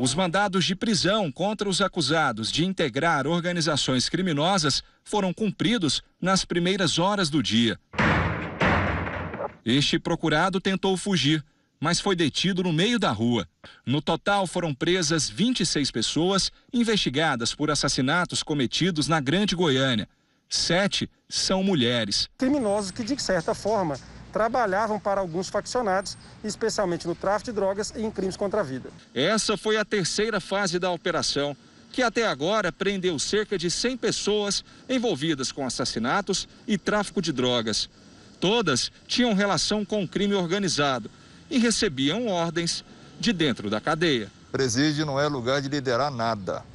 Os mandados de prisão contra os acusados de integrar organizações criminosas foram cumpridos nas primeiras horas do dia. Este procurado tentou fugir, mas foi detido no meio da rua. No total, foram presas 26 pessoas investigadas por assassinatos cometidos na Grande Goiânia. Sete são mulheres. Criminosos que, de certa forma, trabalhavam para alguns faccionados, especialmente no tráfico de drogas e em crimes contra a vida. Essa foi a terceira fase da operação, que até agora prendeu cerca de 100 pessoas envolvidas com assassinatos e tráfico de drogas. Todas tinham relação com o crime organizado e recebiam ordens de dentro da cadeia. Presídio não é lugar de liderar nada.